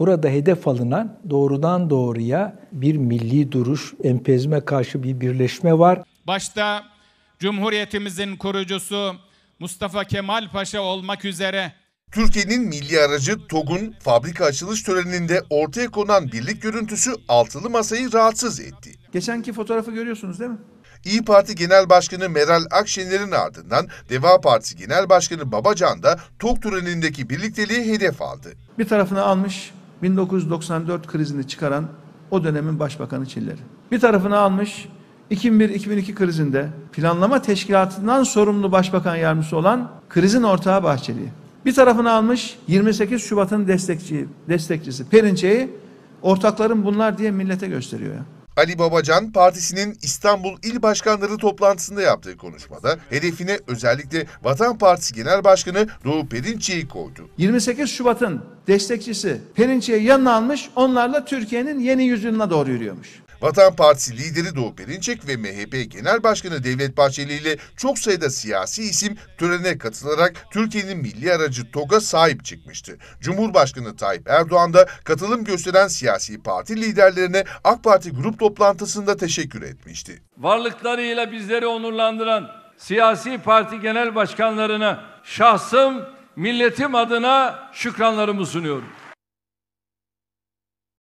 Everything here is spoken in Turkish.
Burada hedef alınan doğrudan doğruya bir milli duruş, empezme karşı bir birleşme var. Başta Cumhuriyetimizin kurucusu Mustafa Kemal Paşa olmak üzere Türkiye'nin milli aracı TOG'un fabrika açılış töreninde ortaya konan birlik görüntüsü altılı masayı rahatsız etti. Geçenki fotoğrafı görüyorsunuz değil mi? İyi Parti Genel Başkanı Meral Akşener'in ardından Deva Partisi Genel Başkanı Babacan da TOG törenindeki birlikteliği hedef aldı. Bir tarafını almış, 1994 krizini çıkaran o dönemin başbakanı Çiller'i. Bir tarafını almış 2001-2002 krizinde planlama teşkilatından sorumlu başbakan yardımcısı olan krizin ortağı Bahçeli. Bir tarafını almış 28 Şubat'ın destekçi, destekçisi Perinçe'yi Ortakların bunlar diye millete gösteriyor. Ya. Ali Babacan partisinin İstanbul İl Başkanları toplantısında yaptığı konuşmada hedefine özellikle Vatan Partisi Genel Başkanı Doğu Perinçe'yi koydu. 28 Şubat'ın destekçisi Perinçe'yi yanına almış onlarla Türkiye'nin yeni yüzyılına doğru yürüyormuş. Vatan Partisi lideri Doğu Perinçek ve MHP Genel Başkanı Devlet Bahçeli ile çok sayıda siyasi isim törene katılarak Türkiye'nin milli aracı TOG'a sahip çıkmıştı. Cumhurbaşkanı Tayyip Erdoğan da katılım gösteren siyasi parti liderlerine AK Parti grup toplantısında teşekkür etmişti. Varlıklarıyla bizleri onurlandıran siyasi parti genel başkanlarına şahsım milletim adına şükranlarımı sunuyorum.